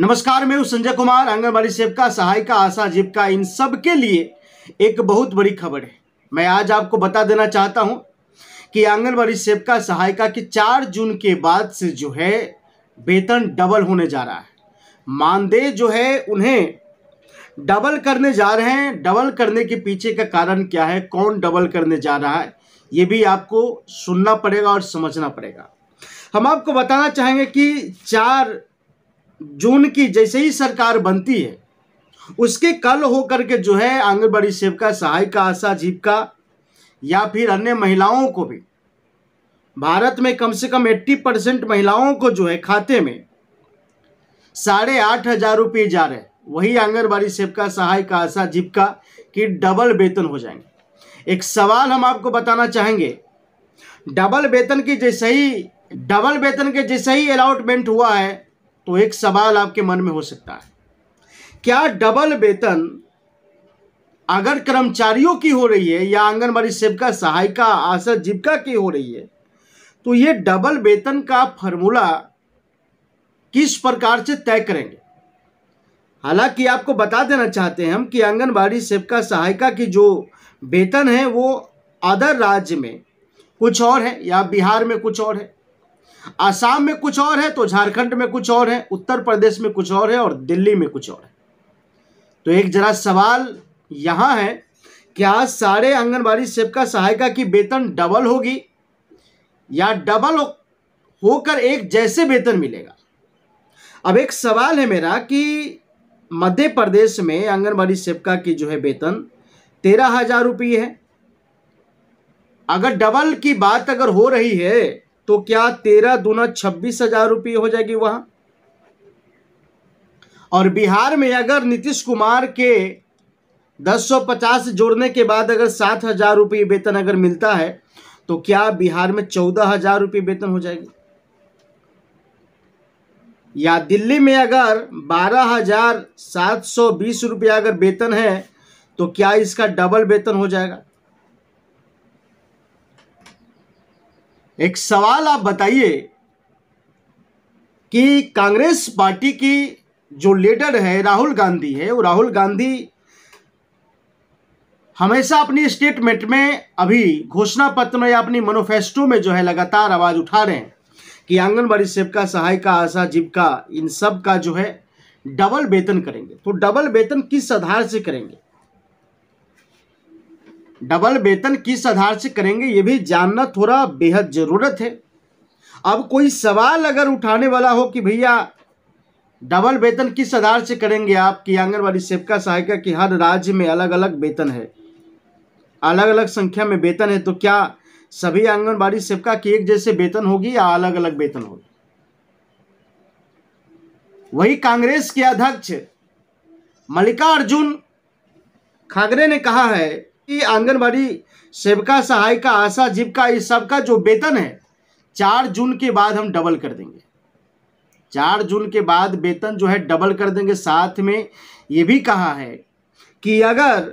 नमस्कार मैं हूं संजय कुमार आंगनबाड़ी सेवका सहायिका आशा जीविका इन सब के लिए एक बहुत बड़ी खबर है मैं आज आपको बता देना चाहता हूं कि आंगनबाड़ी सेविका सहायिका की चार जून के बाद से जो है वेतन डबल होने जा रहा है मानदेय जो है उन्हें डबल करने जा रहे हैं डबल करने के पीछे का कारण क्या है कौन डबल करने जा रहा है ये भी आपको सुनना पड़ेगा और समझना पड़ेगा हम आपको बताना चाहेंगे कि चार जून की जैसे ही सरकार बनती है उसके कल होकर के जो है आंगनबाड़ी सेविका सहायिका आशा जीविका या फिर अन्य महिलाओं को भी भारत में कम से कम 80 परसेंट महिलाओं को जो है खाते में साढ़े आठ हजार रुपये जा रहे वही आंगनबाड़ी सेविका सहायिका आशा जीविका की डबल वेतन हो जाएंगे एक सवाल हम आपको बताना चाहेंगे डबल वेतन की जैसे ही डबल वेतन के जैसे ही अलाउटमेंट हुआ है तो एक सवाल आपके मन में हो सकता है क्या डबल वेतन अगर कर्मचारियों की हो रही है या आंगनबाड़ी सेविका सहायिका आशा जीविका की हो रही है तो ये डबल वेतन का फॉर्मूला किस प्रकार से तय करेंगे हालांकि आपको बता देना चाहते हैं हम कि आंगनबाड़ी सेविका सहायिका की जो वेतन है वो अदर राज्य में कुछ और है या बिहार में कुछ और है आसाम में कुछ और है तो झारखंड में कुछ और है उत्तर प्रदेश में कुछ और है और दिल्ली में कुछ और है तो एक जरा सवाल यहां है क्या सारे आंगनबाड़ी सेवका सहायिका की वेतन डबल होगी या डबल होकर एक जैसे वेतन मिलेगा अब एक सवाल है मेरा कि मध्य प्रदेश में आंगनबाड़ी सेवका की जो है वेतन तेरह हजार रुपये है अगर डबल की बात अगर हो रही है तो क्या तेरह दूना छब्बीस हजार रुपये हो जाएगी वहां और बिहार में अगर नीतीश कुमार के दस सौ पचास जोड़ने के बाद अगर सात हजार रुपये वेतन अगर मिलता है तो क्या बिहार में चौदह हजार रुपये वेतन हो जाएगी या दिल्ली में अगर बारह हजार सात सौ बीस रुपया अगर वेतन है तो क्या इसका डबल वेतन हो जाएगा एक सवाल आप बताइए कि कांग्रेस पार्टी की जो लीडर है राहुल गांधी है वो राहुल गांधी हमेशा अपनी स्टेटमेंट में अभी घोषणा पत्र में या अपनी मनोफेस्टो में जो है लगातार आवाज़ उठा रहे हैं कि आंगनबाड़ी सेवका सहायिका आशा जीविका इन सब का जो है डबल वेतन करेंगे तो डबल वेतन किस आधार से करेंगे डबल वेतन किस आधार से करेंगे ये भी जानना थोड़ा बेहद ज़रूरत है अब कोई सवाल अगर उठाने वाला हो कि भैया डबल वेतन किस आधार से करेंगे आपकी आंगनबाड़ी सेवका सहायिका की हर राज्य में अलग अलग वेतन है अलग अलग संख्या में वेतन है तो क्या सभी आंगनबाड़ी सेवका की एक जैसे वेतन होगी या अलग अलग वेतन होगी वही कांग्रेस के अध्यक्ष मल्लिकार्जुन खागरे ने कहा है आंगनबाड़ी सेविका सहायिका आशा जीविका इस सबका जो वेतन है चार जून के बाद हम डबल कर देंगे चार जून के बाद वेतन जो है डबल कर देंगे साथ में ये भी कहा है कि अगर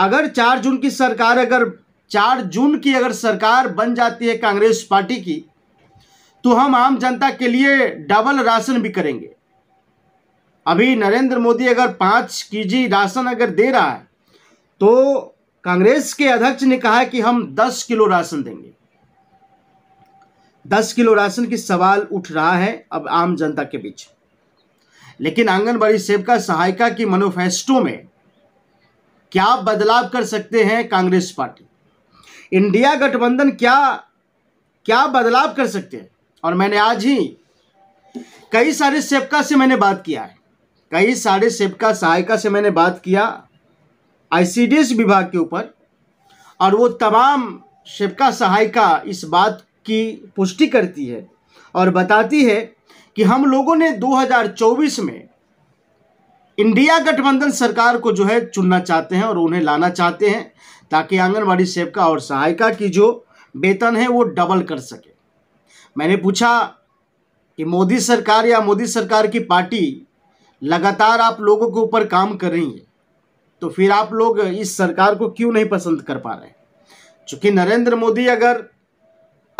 अगर चार जून की सरकार अगर चार जून की अगर सरकार बन जाती है कांग्रेस पार्टी की तो हम आम जनता के लिए डबल राशन भी करेंगे अभी नरेंद्र मोदी अगर पाँच के जी राशन अगर दे रहा है तो कांग्रेस के अध्यक्ष ने कहा है कि हम दस किलो राशन देंगे दस किलो राशन की सवाल उठ रहा है अब आम जनता के बीच लेकिन आंगनबाड़ी सेवका सहायिका की मनोफेस्टो में क्या बदलाव कर सकते हैं कांग्रेस पार्टी इंडिया गठबंधन क्या क्या बदलाव कर सकते हैं और मैंने आज ही कई सारे सेवका से मैंने बात किया है कई सारे सेविका सहायिका से मैंने बात किया आईसीडीएस विभाग के ऊपर और वो तमाम सेविका सहायिका इस बात की पुष्टि करती है और बताती है कि हम लोगों ने 2024 में इंडिया गठबंधन सरकार को जो है चुनना चाहते हैं और उन्हें लाना चाहते हैं ताकि आंगनबाड़ी सेविका और सहायिका की जो वेतन है वो डबल कर सके मैंने पूछा कि मोदी सरकार या मोदी सरकार की पार्टी लगातार आप लोगों के ऊपर काम कर रही है तो फिर आप लोग इस सरकार को क्यों नहीं पसंद कर पा रहे चूंकि नरेंद्र मोदी अगर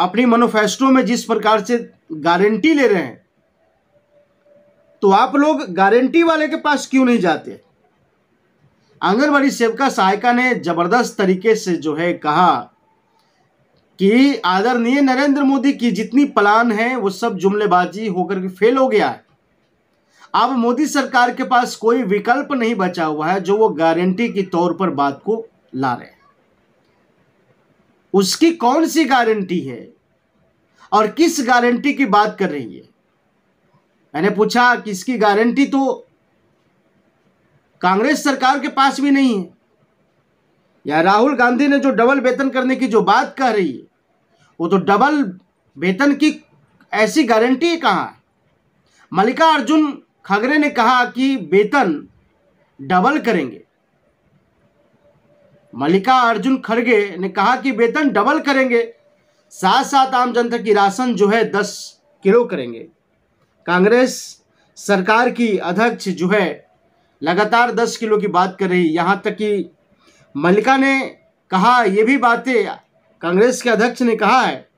अपनी मनोफेस्टो में जिस प्रकार से गारंटी ले रहे हैं तो आप लोग गारंटी वाले के पास क्यों नहीं जाते आंगनबाड़ी सेवका सहायिका ने जबरदस्त तरीके से जो है कहा कि आदरणीय नरेंद्र मोदी की जितनी प्लान है वो सब जुमलेबाजी होकर के फेल हो गया है अब मोदी सरकार के पास कोई विकल्प नहीं बचा हुआ है जो वो गारंटी के तौर पर बात को ला रहे हैं उसकी कौन सी गारंटी है और किस गारंटी की बात कर रही है मैंने पूछा कि इसकी गारंटी तो कांग्रेस सरकार के पास भी नहीं है या राहुल गांधी ने जो डबल वेतन करने की जो बात कह रही है वो तो डबल वेतन की ऐसी गारंटी कहां है मल्लिका अर्जुन खगरे ने कहा कि वेतन डबल करेंगे मल्लिका अर्जुन खड़गे ने कहा कि वेतन डबल करेंगे साथ साथ आम जनता की राशन जो है दस किलो करेंगे कांग्रेस सरकार की अध्यक्ष जो है लगातार दस किलो की बात कर रही यहाँ तक कि मल्लिका ने कहा यह भी बातें कांग्रेस के अध्यक्ष ने कहा है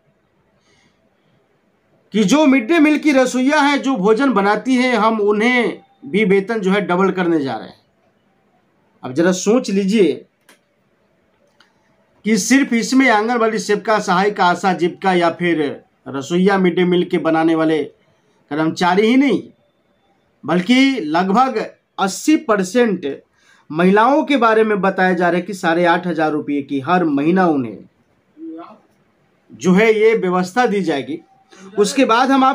कि जो मिड डे मील की रसोईया हैं जो भोजन बनाती हैं हम उन्हें भी वेतन जो है डबल करने जा रहे हैं अब जरा सोच लीजिए कि सिर्फ इसमें आंगनबाड़ी सेवका सहायक आशा जीविका या फिर रसोईया मिड डे मील के बनाने वाले कर्मचारी ही नहीं बल्कि लगभग 80 परसेंट महिलाओं के बारे में बताया जा रहा है कि साढ़े आठ हजार रुपये की हर महीना उन्हें जो है ये व्यवस्था दी जाएगी उसके बाद हम आप